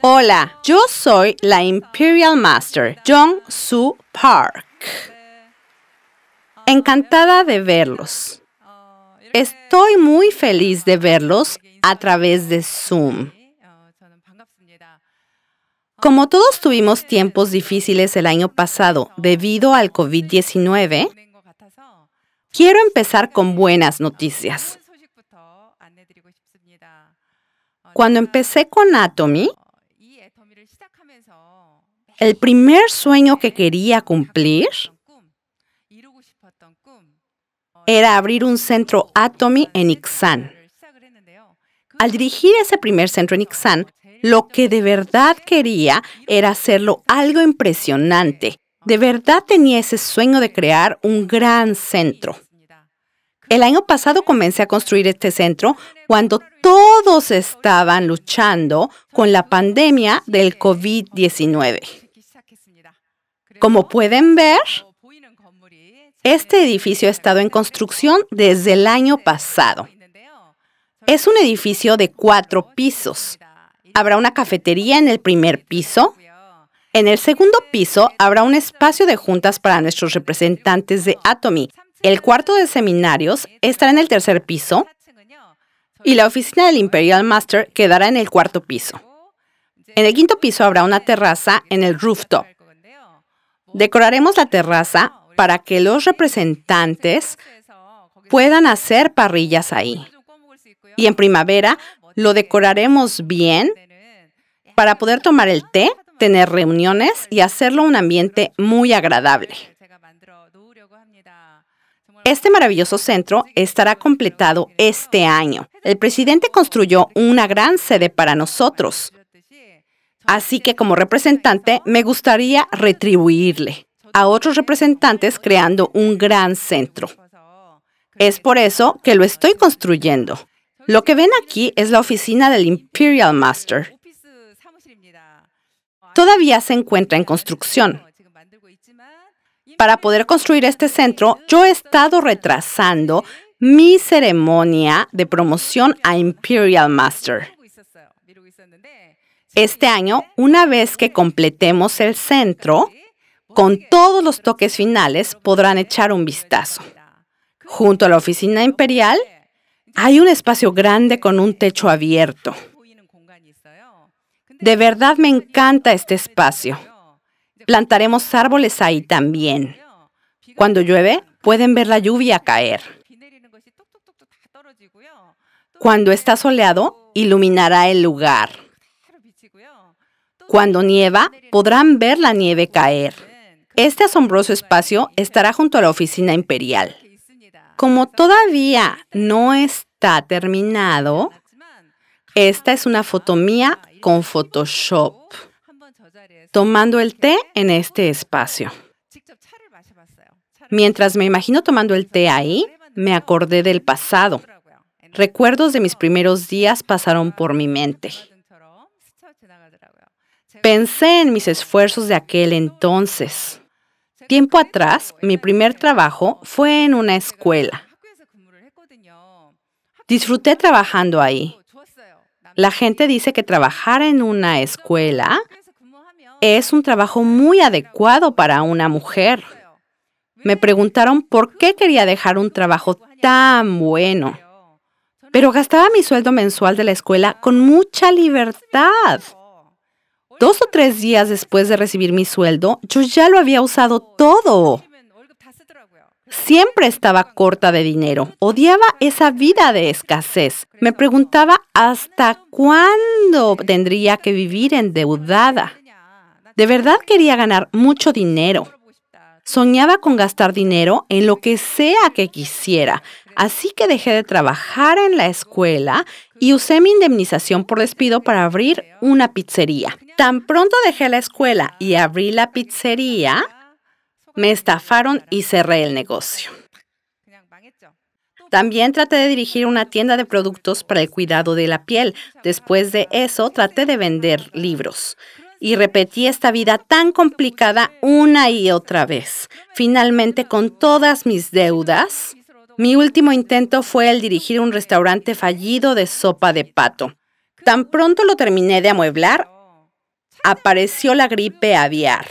Hola, yo soy la Imperial Master, Jong Su Park. Encantada de verlos. Oh, Estoy muy feliz de verlos a través de Zoom. Oh, oh, Como todos tuvimos tiempos difíciles el año pasado debido al COVID-19, quiero empezar con buenas noticias. Cuando empecé con Atomy, el primer sueño que quería cumplir era abrir un centro Atomy en Ixan. Al dirigir ese primer centro en Ixan, lo que de verdad quería era hacerlo algo impresionante. De verdad tenía ese sueño de crear un gran centro. El año pasado comencé a construir este centro cuando todos estaban luchando con la pandemia del COVID-19. Como pueden ver, este edificio ha estado en construcción desde el año pasado. Es un edificio de cuatro pisos. Habrá una cafetería en el primer piso. En el segundo piso habrá un espacio de juntas para nuestros representantes de Atomy. El cuarto de seminarios estará en el tercer piso y la oficina del Imperial Master quedará en el cuarto piso. En el quinto piso habrá una terraza en el rooftop. Decoraremos la terraza para que los representantes puedan hacer parrillas ahí. Y en primavera lo decoraremos bien para poder tomar el té, tener reuniones y hacerlo un ambiente muy agradable. Este maravilloso centro estará completado este año. El presidente construyó una gran sede para nosotros. Así que como representante me gustaría retribuirle a otros representantes creando un gran centro. Es por eso que lo estoy construyendo. Lo que ven aquí es la oficina del Imperial Master. Todavía se encuentra en construcción, para poder construir este centro, yo he estado retrasando mi ceremonia de promoción a Imperial Master. Este año, una vez que completemos el centro, con todos los toques finales podrán echar un vistazo. Junto a la oficina imperial hay un espacio grande con un techo abierto. De verdad me encanta este espacio. Plantaremos árboles ahí también. Cuando llueve, pueden ver la lluvia caer. Cuando está soleado, iluminará el lugar. Cuando nieva, podrán ver la nieve caer. Este asombroso espacio estará junto a la oficina imperial. Como todavía no está terminado, esta es una foto mía con Photoshop tomando el té en este espacio. Mientras me imagino tomando el té ahí, me acordé del pasado. Recuerdos de mis primeros días pasaron por mi mente. Pensé en mis esfuerzos de aquel entonces. Tiempo atrás, mi primer trabajo fue en una escuela. Disfruté trabajando ahí. La gente dice que trabajar en una escuela es un trabajo muy adecuado para una mujer. Me preguntaron por qué quería dejar un trabajo tan bueno, pero gastaba mi sueldo mensual de la escuela con mucha libertad. Dos o tres días después de recibir mi sueldo, yo ya lo había usado todo. Siempre estaba corta de dinero. Odiaba esa vida de escasez. Me preguntaba hasta cuándo tendría que vivir endeudada. De verdad quería ganar mucho dinero. Soñaba con gastar dinero en lo que sea que quisiera, así que dejé de trabajar en la escuela y usé mi indemnización por despido para abrir una pizzería. Tan pronto dejé la escuela y abrí la pizzería, me estafaron y cerré el negocio. También traté de dirigir una tienda de productos para el cuidado de la piel. Después de eso, traté de vender libros y repetí esta vida tan complicada una y otra vez. Finalmente, con todas mis deudas, mi último intento fue el dirigir un restaurante fallido de sopa de pato. Tan pronto lo terminé de amueblar, apareció la gripe aviar.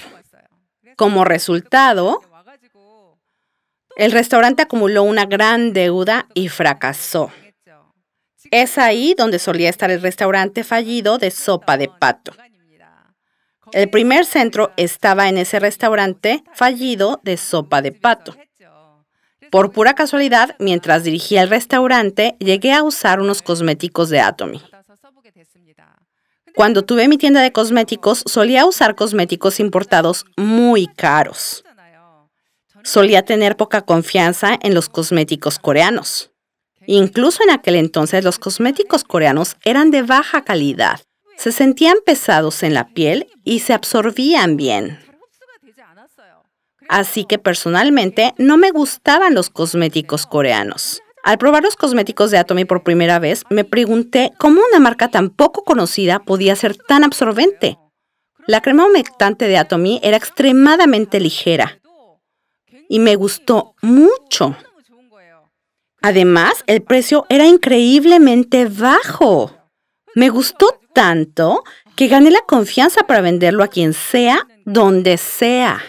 Como resultado, el restaurante acumuló una gran deuda y fracasó. Es ahí donde solía estar el restaurante fallido de sopa de pato. El primer centro estaba en ese restaurante fallido de sopa de pato. Por pura casualidad, mientras dirigía el restaurante, llegué a usar unos cosméticos de Atomy. Cuando tuve mi tienda de cosméticos, solía usar cosméticos importados muy caros. Solía tener poca confianza en los cosméticos coreanos. Incluso en aquel entonces los cosméticos coreanos eran de baja calidad. Se sentían pesados en la piel y se absorbían bien. Así que personalmente no me gustaban los cosméticos coreanos. Al probar los cosméticos de Atomy por primera vez, me pregunté cómo una marca tan poco conocida podía ser tan absorbente. La crema humectante de Atomy era extremadamente ligera y me gustó mucho. Además, el precio era increíblemente bajo. Me gustó tanto que gané la confianza para venderlo a quien sea, donde sea.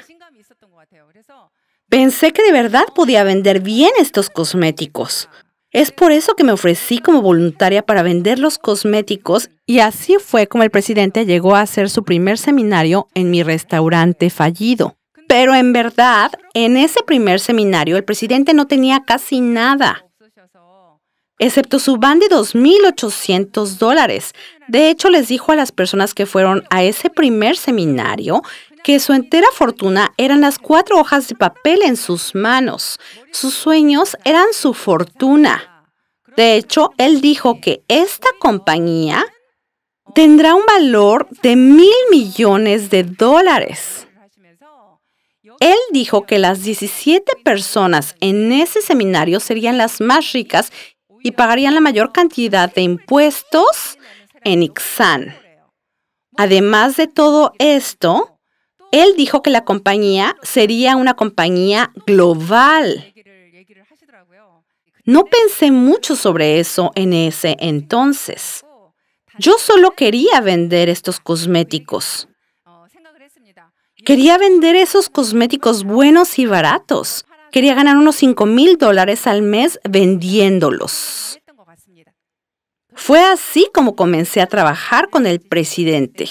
Pensé que de verdad podía vender bien estos cosméticos. Es por eso que me ofrecí como voluntaria para vender los cosméticos y así fue como el presidente llegó a hacer su primer seminario en mi restaurante fallido. Pero en verdad, en ese primer seminario el presidente no tenía casi nada excepto su van de 2.800 dólares. De hecho, les dijo a las personas que fueron a ese primer seminario que su entera fortuna eran las cuatro hojas de papel en sus manos. Sus sueños eran su fortuna. De hecho, él dijo que esta compañía tendrá un valor de mil millones de dólares. Él dijo que las 17 personas en ese seminario serían las más ricas y pagarían la mayor cantidad de impuestos en Ixan. Además de todo esto, él dijo que la compañía sería una compañía global. No pensé mucho sobre eso en ese entonces. Yo solo quería vender estos cosméticos. Quería vender esos cosméticos buenos y baratos quería ganar unos 5 mil dólares al mes vendiéndolos. Fue así como comencé a trabajar con el presidente.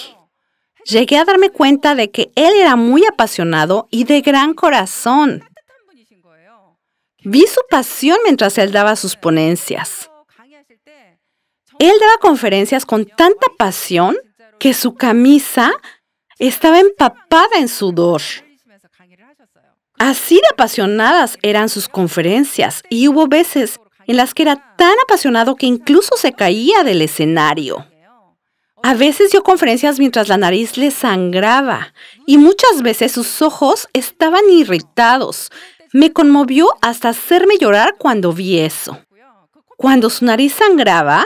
Llegué a darme cuenta de que él era muy apasionado y de gran corazón. Vi su pasión mientras él daba sus ponencias. Él daba conferencias con tanta pasión que su camisa estaba empapada en sudor. Así de apasionadas eran sus conferencias y hubo veces en las que era tan apasionado que incluso se caía del escenario. A veces dio conferencias mientras la nariz le sangraba y muchas veces sus ojos estaban irritados. Me conmovió hasta hacerme llorar cuando vi eso. Cuando su nariz sangraba,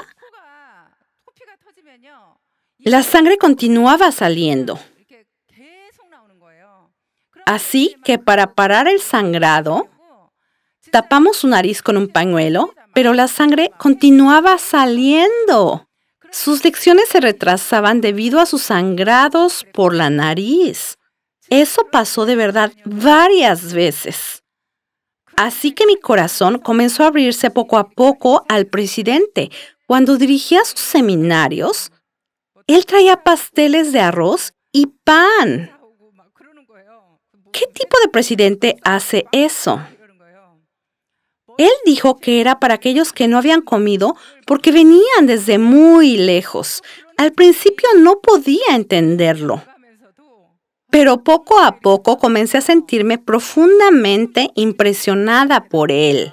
la sangre continuaba saliendo. Así que para parar el sangrado, tapamos su nariz con un pañuelo, pero la sangre continuaba saliendo. Sus lecciones se retrasaban debido a sus sangrados por la nariz. Eso pasó de verdad varias veces. Así que mi corazón comenzó a abrirse poco a poco al presidente. Cuando dirigía sus seminarios, él traía pasteles de arroz y pan. ¿Qué tipo de presidente hace eso? Él dijo que era para aquellos que no habían comido porque venían desde muy lejos. Al principio no podía entenderlo, pero poco a poco comencé a sentirme profundamente impresionada por él.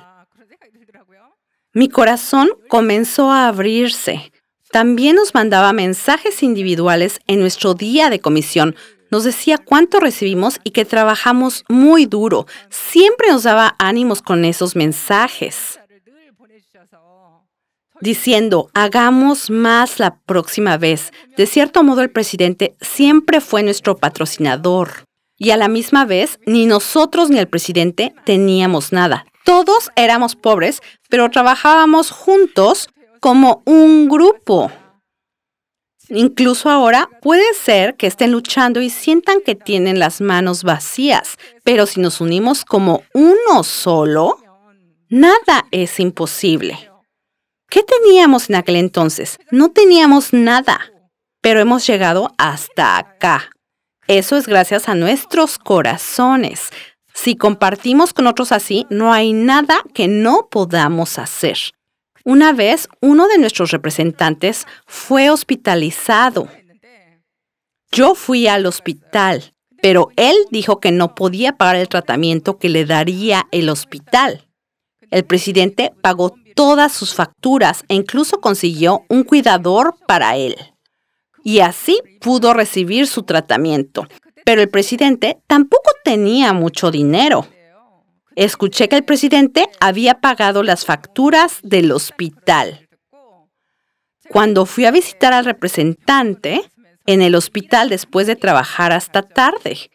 Mi corazón comenzó a abrirse. También nos mandaba mensajes individuales en nuestro día de comisión nos decía cuánto recibimos y que trabajamos muy duro. Siempre nos daba ánimos con esos mensajes, diciendo, hagamos más la próxima vez. De cierto modo, el presidente siempre fue nuestro patrocinador. Y a la misma vez, ni nosotros ni el presidente teníamos nada. Todos éramos pobres, pero trabajábamos juntos como un grupo. Incluso ahora puede ser que estén luchando y sientan que tienen las manos vacías, pero si nos unimos como uno solo, nada es imposible. ¿Qué teníamos en aquel entonces? No teníamos nada, pero hemos llegado hasta acá. Eso es gracias a nuestros corazones. Si compartimos con otros así, no hay nada que no podamos hacer. Una vez, uno de nuestros representantes fue hospitalizado. Yo fui al hospital, pero él dijo que no podía pagar el tratamiento que le daría el hospital. El presidente pagó todas sus facturas e incluso consiguió un cuidador para él. Y así pudo recibir su tratamiento. Pero el presidente tampoco tenía mucho dinero. Escuché que el presidente había pagado las facturas del hospital. Cuando fui a visitar al representante en el hospital después de trabajar hasta tarde,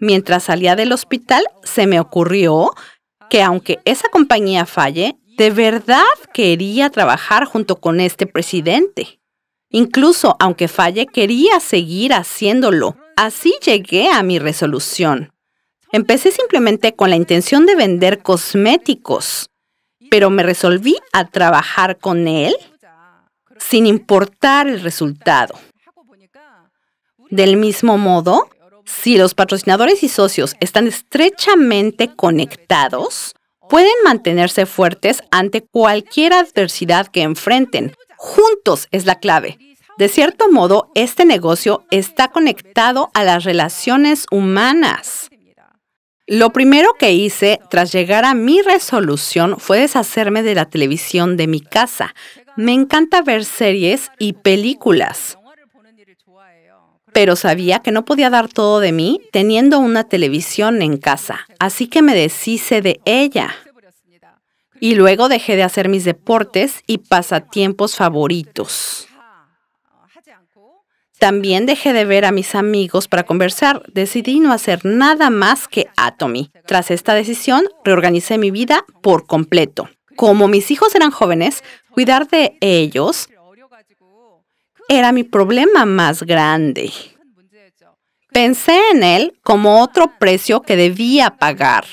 mientras salía del hospital se me ocurrió que aunque esa compañía falle, de verdad quería trabajar junto con este presidente. Incluso aunque falle, quería seguir haciéndolo. Así llegué a mi resolución. Empecé simplemente con la intención de vender cosméticos, pero me resolví a trabajar con él sin importar el resultado. Del mismo modo, si los patrocinadores y socios están estrechamente conectados, pueden mantenerse fuertes ante cualquier adversidad que enfrenten. Juntos es la clave. De cierto modo, este negocio está conectado a las relaciones humanas. Lo primero que hice tras llegar a mi resolución fue deshacerme de la televisión de mi casa. Me encanta ver series y películas. Pero sabía que no podía dar todo de mí teniendo una televisión en casa, así que me deshice de ella. Y luego dejé de hacer mis deportes y pasatiempos favoritos. También dejé de ver a mis amigos para conversar. Decidí no hacer nada más que Atomy. Tras esta decisión, reorganicé mi vida por completo. Como mis hijos eran jóvenes, cuidar de ellos era mi problema más grande. Pensé en él como otro precio que debía pagar.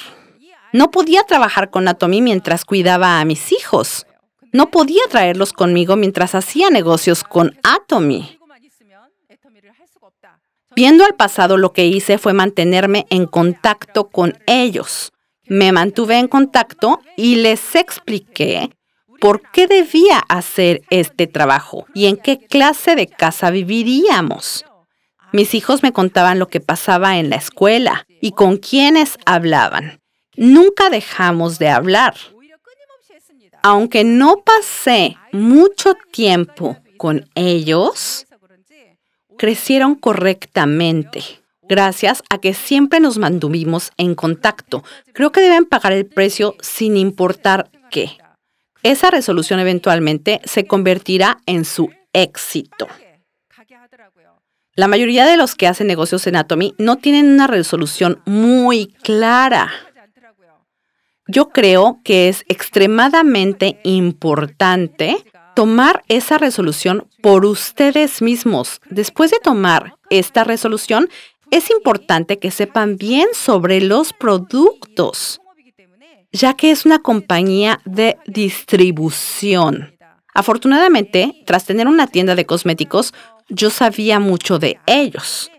No podía trabajar con Atomy mientras cuidaba a mis hijos. No podía traerlos conmigo mientras hacía negocios con Atomy. Viendo al pasado lo que hice fue mantenerme en contacto con ellos. Me mantuve en contacto y les expliqué por qué debía hacer este trabajo y en qué clase de casa viviríamos. Mis hijos me contaban lo que pasaba en la escuela y con quienes hablaban. Nunca dejamos de hablar. Aunque no pasé mucho tiempo con ellos, crecieron correctamente gracias a que siempre nos mantuvimos en contacto. Creo que deben pagar el precio sin importar qué. Esa resolución eventualmente se convertirá en su éxito. La mayoría de los que hacen negocios en Atomy no tienen una resolución muy clara. Yo creo que es extremadamente importante tomar esa resolución por ustedes mismos. Después de tomar esta resolución, es importante que sepan bien sobre los productos, ya que es una compañía de distribución. Afortunadamente, tras tener una tienda de cosméticos, yo sabía mucho de ellos.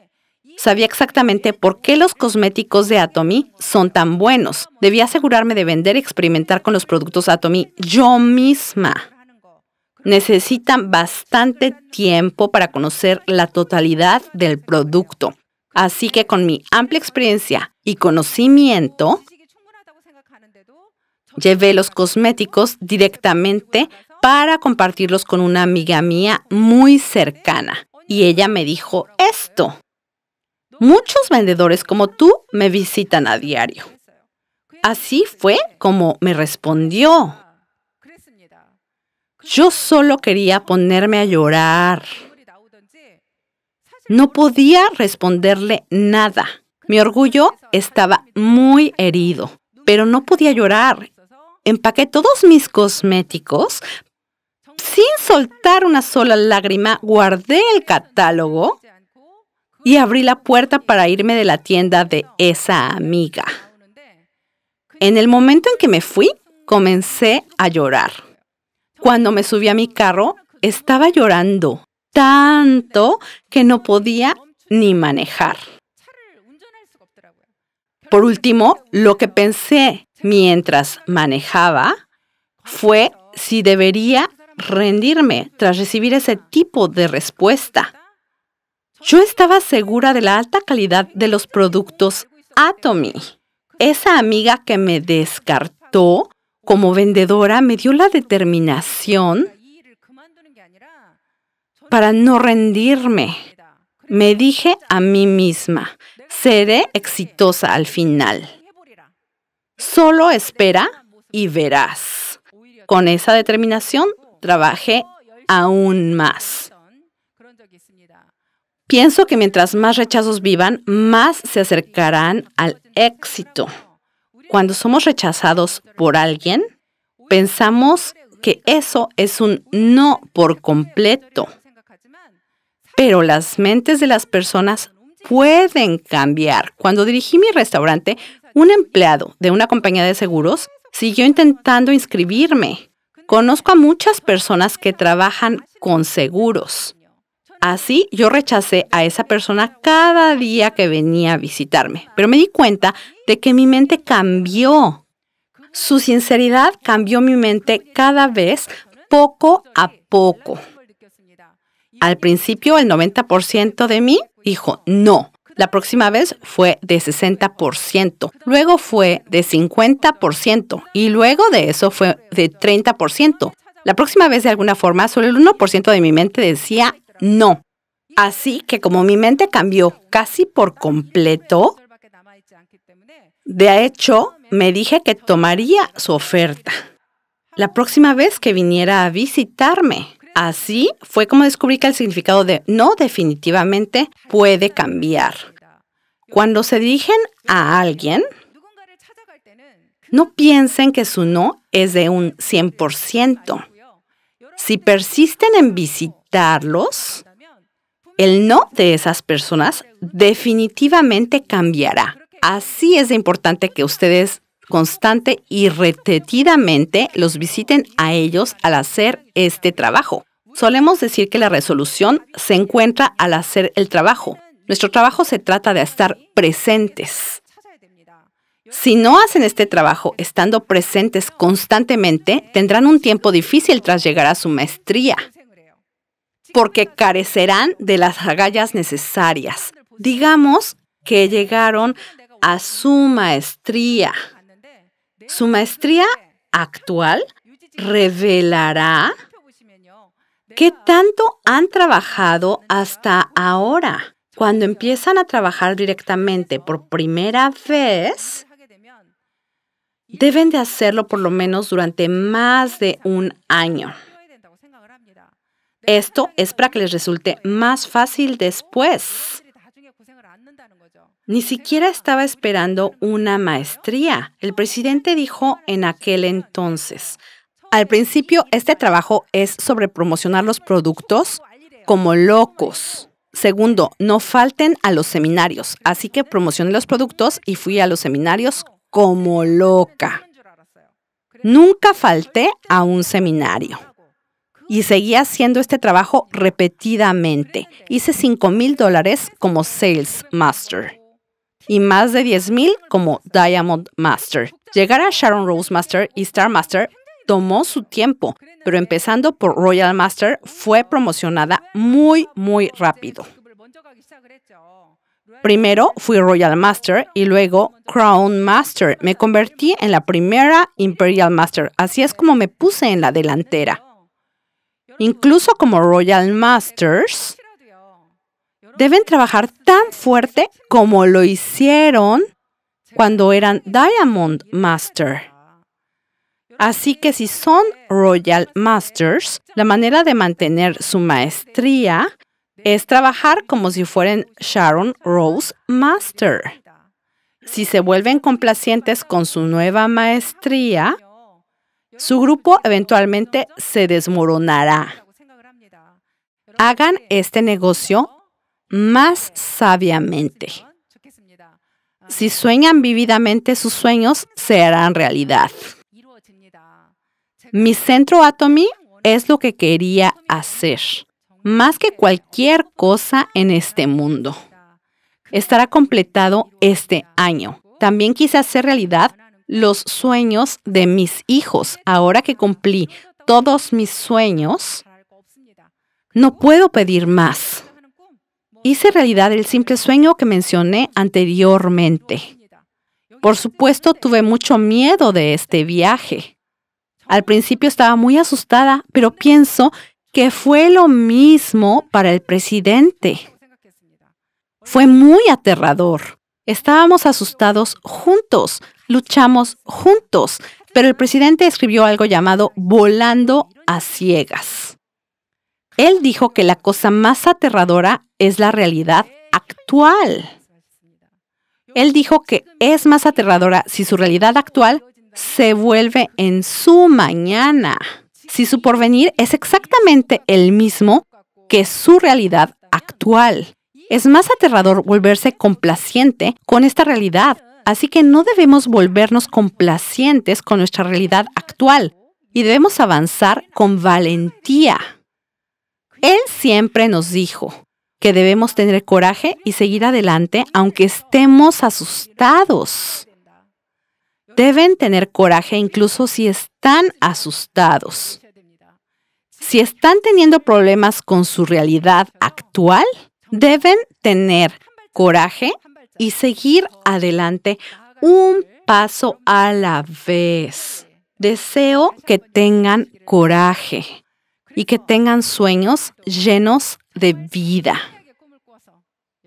Sabía exactamente por qué los cosméticos de Atomy son tan buenos. Debía asegurarme de vender y experimentar con los productos Atomy yo misma necesitan bastante tiempo para conocer la totalidad del producto. Así que con mi amplia experiencia y conocimiento, llevé los cosméticos directamente para compartirlos con una amiga mía muy cercana. Y ella me dijo esto. Muchos vendedores como tú me visitan a diario. Así fue como me respondió. Yo solo quería ponerme a llorar. No podía responderle nada. Mi orgullo estaba muy herido, pero no podía llorar. Empaqué todos mis cosméticos. Sin soltar una sola lágrima, guardé el catálogo y abrí la puerta para irme de la tienda de esa amiga. En el momento en que me fui, comencé a llorar. Cuando me subí a mi carro, estaba llorando tanto que no podía ni manejar. Por último, lo que pensé mientras manejaba fue si debería rendirme tras recibir ese tipo de respuesta. Yo estaba segura de la alta calidad de los productos Atomy. Esa amiga que me descartó como vendedora me dio la determinación para no rendirme. Me dije a mí misma, seré exitosa al final. Solo espera y verás. Con esa determinación trabajé aún más. Pienso que mientras más rechazos vivan, más se acercarán al éxito. Cuando somos rechazados por alguien, pensamos que eso es un no por completo. Pero las mentes de las personas pueden cambiar. Cuando dirigí mi restaurante, un empleado de una compañía de seguros siguió intentando inscribirme. Conozco a muchas personas que trabajan con seguros. Así yo rechacé a esa persona cada día que venía a visitarme, pero me di cuenta de que mi mente cambió. Su sinceridad cambió mi mente cada vez poco a poco. Al principio el 90% de mí dijo no. La próxima vez fue de 60%, luego fue de 50% y luego de eso fue de 30%. La próxima vez de alguna forma solo el 1% de mi mente decía no. Así que como mi mente cambió casi por completo, de hecho, me dije que tomaría su oferta la próxima vez que viniera a visitarme. Así fue como descubrí que el significado de no definitivamente puede cambiar. Cuando se dirigen a alguien, no piensen que su no es de un 100%. Si persisten en visitar, darlos, el no de esas personas definitivamente cambiará. Así es importante que ustedes constante y repetidamente los visiten a ellos al hacer este trabajo. Solemos decir que la resolución se encuentra al hacer el trabajo. Nuestro trabajo se trata de estar presentes. Si no hacen este trabajo estando presentes constantemente, tendrán un tiempo difícil tras llegar a su maestría porque carecerán de las agallas necesarias. Digamos que llegaron a su maestría. Su maestría actual revelará qué tanto han trabajado hasta ahora. Cuando empiezan a trabajar directamente por primera vez, deben de hacerlo por lo menos durante más de un año. Esto es para que les resulte más fácil después. Ni siquiera estaba esperando una maestría, el presidente dijo en aquel entonces. Al principio, este trabajo es sobre promocionar los productos como locos. Segundo, no falten a los seminarios, así que promocioné los productos y fui a los seminarios como loca. Nunca falté a un seminario y seguía haciendo este trabajo repetidamente. Hice 5 mil dólares como Sales Master y más de $10,000 mil como Diamond Master. Llegar a Sharon Rose Master y Star Master tomó su tiempo, pero empezando por Royal Master fue promocionada muy, muy rápido. Primero fui Royal Master y luego Crown Master. Me convertí en la primera Imperial Master. Así es como me puse en la delantera incluso como Royal Masters, deben trabajar tan fuerte como lo hicieron cuando eran Diamond Master. Así que si son Royal Masters, la manera de mantener su maestría es trabajar como si fueran Sharon Rose Master. Si se vuelven complacientes con su nueva maestría, su grupo eventualmente se desmoronará. Hagan este negocio más sabiamente. Si sueñan vividamente, sus sueños se harán realidad. Mi centro Atomy es lo que quería hacer, más que cualquier cosa en este mundo. Estará completado este año. También quise hacer realidad los sueños de mis hijos. Ahora que cumplí todos mis sueños, no puedo pedir más. Hice realidad el simple sueño que mencioné anteriormente. Por supuesto, tuve mucho miedo de este viaje. Al principio estaba muy asustada, pero pienso que fue lo mismo para el presidente. Fue muy aterrador. Estábamos asustados juntos luchamos juntos, pero el presidente escribió algo llamado Volando a ciegas. Él dijo que la cosa más aterradora es la realidad actual. Él dijo que es más aterradora si su realidad actual se vuelve en su mañana, si su porvenir es exactamente el mismo que su realidad actual. Es más aterrador volverse complaciente con esta realidad Así que no debemos volvernos complacientes con nuestra realidad actual y debemos avanzar con valentía. Él siempre nos dijo que debemos tener coraje y seguir adelante aunque estemos asustados. Deben tener coraje incluso si están asustados. Si están teniendo problemas con su realidad actual, deben tener coraje y seguir adelante un paso a la vez. Deseo que tengan coraje y que tengan sueños llenos de vida.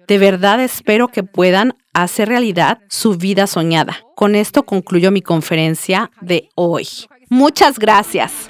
De verdad espero que puedan hacer realidad su vida soñada. Con esto concluyo mi conferencia de hoy. Muchas gracias.